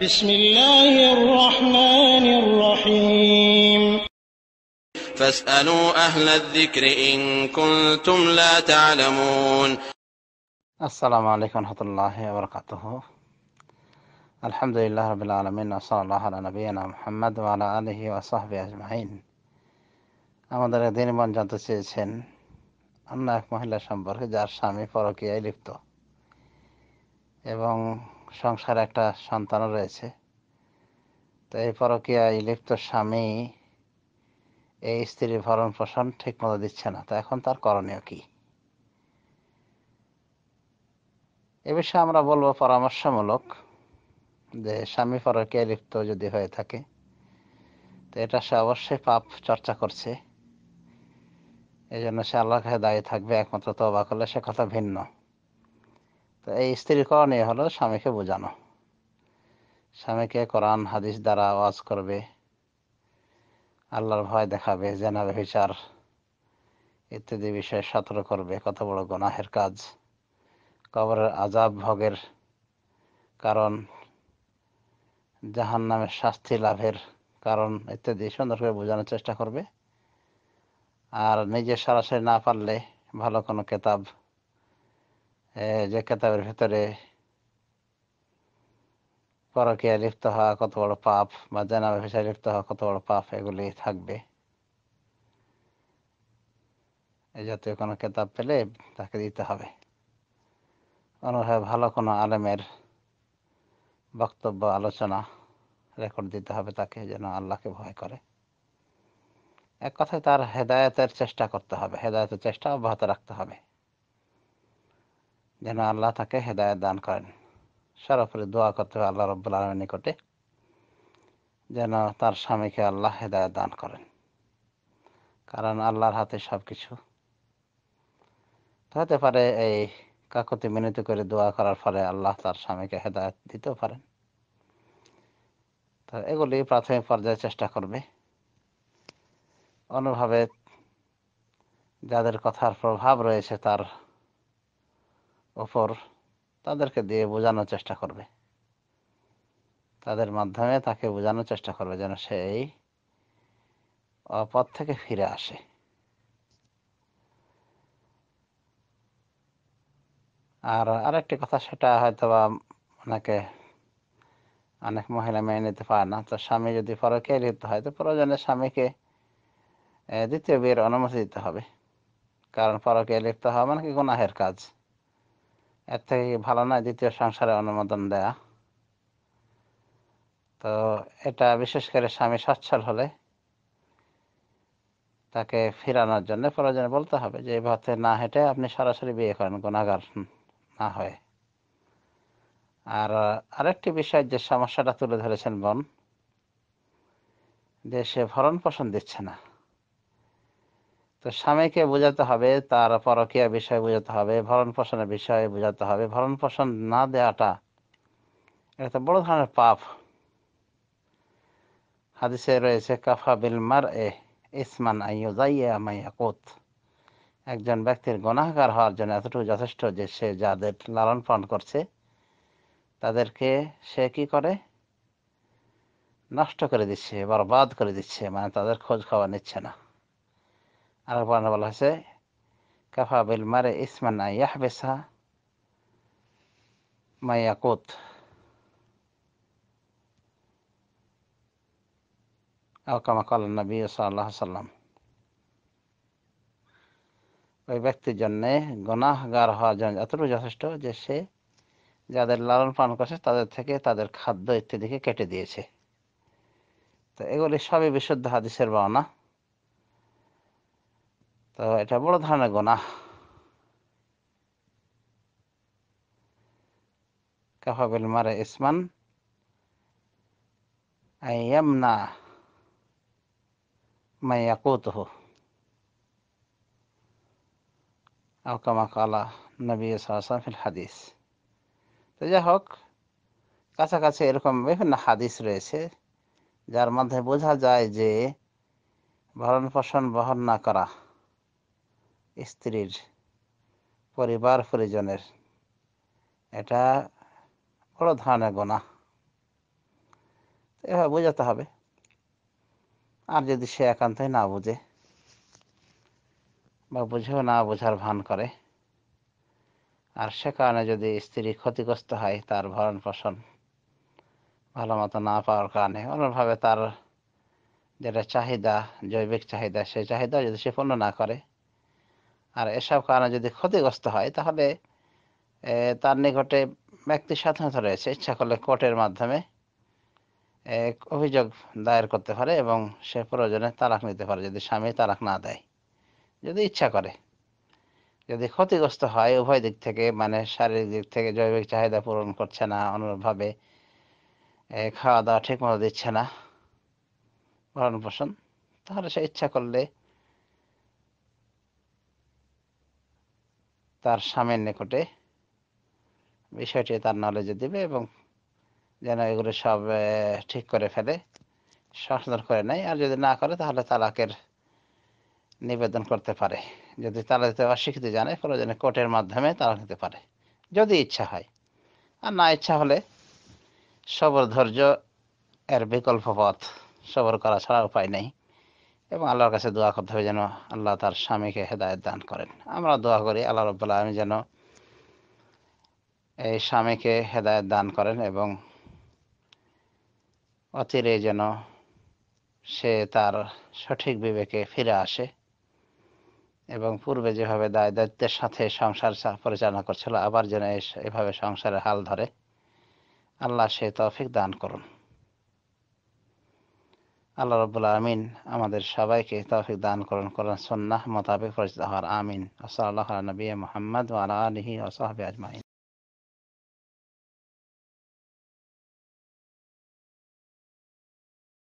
بسم الله الرحمن الرحيم فاسألوا أهل الذكر إن كنتم لا تعلمون السلام عليكم ورحمة الله وبركاته الحمد لله رب العالمين وصلى الله على نبينا محمد وعلى آله وصحبه أجمعين আমাদের দিন জানতে চেয়েছেন অন্য এক মহিলা সম্পর্কে যার স্বামী পরকীয়ায় লিপ্ত এবং সংসার একটা সন্তানও রয়েছে তো এই পরকীয়া লিপ্ত স্বামী এই স্ত্রীর ভরণ পোষণ ঠিক মতো দিচ্ছে না তো এখন তার করণীয় কি এ বিষয়ে আমরা বলবো পরামর্শমূলক যে স্বামী পরকীয়া লিপ্ত যদি হয়ে থাকে তো এটা সে অবশ্যই পাপ চর্চা করছে এই জন্য সে আল্লাহ দায়ী থাকবে একমাত্র তবা করলে সে কথা ভিন্ন তো এই স্ত্রীর করণীয় হলো স্বামীকে বোঝানো স্বামীকে কোরআন হাদিস দ্বারা আওয়াজ করবে আল্লাহর ভয় দেখাবে জেনার বিচার ইত্যাদি বিষয়ে সতর্ক করবে কত বড় গনাহের কাজ কবরের আজাব ভোগের কারণ জাহান নামের শাস্তি লাভের কারণ ইত্যাদি সুন্দরভাবে বোঝানোর চেষ্টা করবে আর নিজে সরাসরি না পারলে ভালো কোনো কেতাব হ্যাঁ, যে কেতাবের ভেতরে পরকিয়া লিপ্ত হওয়া কত বড় পাপ বা জানাবে ভেসায় লিপ্ত হওয়া কত বড় পাপ এগুলি থাকবে এই জাতীয় কোনো কেতাব পেলে তাকে দিতে হবে অনুভবে ভালো কোনো আলেমের বক্তব্য আলোচনা রেকর্ড দিতে হবে তাকে যেন আল্লাহকে ভয় করে এক কথায় তার হেদায়তের চেষ্টা করতে হবে হেদায়তের চেষ্টা অব্যাহত রাখতে হবে যেন আল্লাহ তাকে হেদায়ত দান করেন সরাসরি দোয়া করতে হবে আল্লাহ রব্বুল আলমের নিকটে যেন তার স্বামীকে আল্লাহ হেদায়ত দান করেন কারণ আল্লাহর হাতে সব কিছু হতে পারে এই কাকতি মিনতি করে দোয়া করার ফলে আল্লাহ তার স্বামীকে হেদায়ত দিতেও পারেন তো এগুলি প্রাথমিক পর্যায়ে চেষ্টা করবে অন্যভাবে যাদের কথার প্রভাব রয়েছে তার ওপর তাদেরকে দিয়ে বোঝানোর চেষ্টা করবে তাদের মাধ্যমে তাকে বোঝানোর চেষ্টা করবে যেন সেই অপথ থেকে ফিরে আসে আর আরেকটি কথা সেটা হয়তো বা অনেকে অনেক মহিলা মেনে নিতে পারে না তো স্বামী যদি পরকে লিপ্ত হয় তো প্রয়োজনে স্বামীকে দ্বিতীয় বিয়ের অনুমতি দিতে হবে কারণ পরকে লিপ্ত হওয়া মানে কি গুনাহের কাজ এর থেকে ভালো নয় দ্বিতীয় সংসারে অনুমোদন দেয়া তো এটা বিশেষ করে স্বামী সচ্ছল হলে তাকে ফিরানোর জন্য প্রয়োজনে বলতে হবে যে এই ভাতে না হেঁটে আপনি সরাসরি বিয়ে করেন গুণাগার না হয় আর আরেকটি বিষয় যে সমস্যাটা তুলে ধরেছেন বোন যে সে ভরণ পোষণ দিচ্ছে না তো স্বামীকে বোঝাতে হবে তার পরকীয়া বিষয়ে বোঝাতে হবে ভরণ পোষণের বিষয়ে বোঝাতে হবে ভরণ পোষণ না দেওয়াটা এটা বড় ধরনের পাপ হাদিসে রয়েছে কাফা বিল মার এ ইসমান আইয়াইয়া একজন ব্যক্তির গণাহার হওয়ার জন্য এতটুকু যথেষ্ট যে সে যাদের লালন পালন করছে তাদেরকে সে কি করে নষ্ট করে দিচ্ছে বরবাদ করে দিচ্ছে মানে তাদের খোঁজ খবর নিচ্ছে না আল্লাহ কোরআন বলা হয়েছে কাফা বিল মারে ইসমান আইয়াহ বেসা মাইয়াকুত কামা কাল নবী সাল্লাহ সাল্লাম ওই ব্যক্তির জন্যে গনাহগার হওয়ার জন্য যতটুকু যথেষ্ট যে সে যাদের লালন পালন করছে তাদের থেকে তাদের খাদ্য ইত্যাদিকে কেটে দিয়েছে তো এগুলি সবই বিশুদ্ধ হাদিসের বানা তো এটা বড় ধরনের গোনা কাহাবিল মারে ইসমান কালা নবী ফিল হাদিস তো যাই হোক কাছাকাছি এরকম বিভিন্ন হাদিস রয়েছে যার মধ্যে বোঝা যায় যে ভরণ পোষণ বহন না করা স্ত্রীর পরিবার পরিজনের এটা বড় ধরনের গোনা এভাবে বোঝাতে হবে আর যদি সে একান্তই না বুঝে বা বুঝেও না বোঝার ভান করে আর সে কারণে যদি স্ত্রী ক্ষতিগ্রস্ত হয় তার ভরণ পোষণ ভালো মতো না পাওয়ার কারণে অন্যভাবে তার যেটা চাহিদা জৈবিক চাহিদা সেই চাহিদা যদি সে পূর্ণ না করে আর এসব কারণে যদি ক্ষতিগ্রস্ত হয় তাহলে তার নিকটে ব্যক্তি স্বাধীনতা রয়েছে ইচ্ছা করলে কোর্টের মাধ্যমে অভিযোগ দায়ের করতে পারে এবং সে প্রয়োজনে তালাক নিতে পারে যদি স্বামী তালাক না দেয় যদি ইচ্ছা করে যদি ক্ষতিগ্রস্ত হয় উভয় দিক থেকে মানে শারীরিক দিক থেকে জৈবিক চাহিদা পূরণ করছে না অনুরূপভাবে খাওয়া দাওয়া ঠিক মতো দিচ্ছে না ভরণ পোষণ তাহলে সে ইচ্ছা করলে তার স্বামীর নিকটে বিষয়টি তার নলেজে দিবে এবং যেন এগুলো সব ঠিক করে ফেলে সংশোধন করে নেয় আর যদি না করে তাহলে তালাকের নিবেদন করতে পারে যদি তালা দিতে অস্বীকৃতি কোনো প্রয়োজনে কোর্টের মাধ্যমে তালা দিতে পারে যদি ইচ্ছা হয় আর না ইচ্ছা হলে সবর ধৈর্য এর বিকল্প পথ সবর করা ছাড়া উপায় নেই এবং আল্লাহর কাছে দোয়া করতে হবে যেন আল্লাহ তার স্বামীকে হেদায়ত দান করেন আমরা দোয়া করি আল্লাহ রব্লা আমি যেন এই স্বামীকে হেদায়ত দান করেন এবং অচিরে যেন সে তার সঠিক বিবেকে ফিরে আসে এবং পূর্বে যেভাবে দায় দায়িত্বের সাথে সংসার পরিচালনা করছিল আবার যেন এভাবে সংসারের হাল ধরে আল্লাহ সে তফিক দান করুন আল্লাহ রবুল্লা আমিন আমাদের সবাইকে তৌফিক দান করুন করুন সন্ন্যাহ মোতাবেক পরিচিত হওয়ার আমিন আসাল্লাহ নবী মোহাম্মদ আলা আলহি ওসাহাবি আজমাইন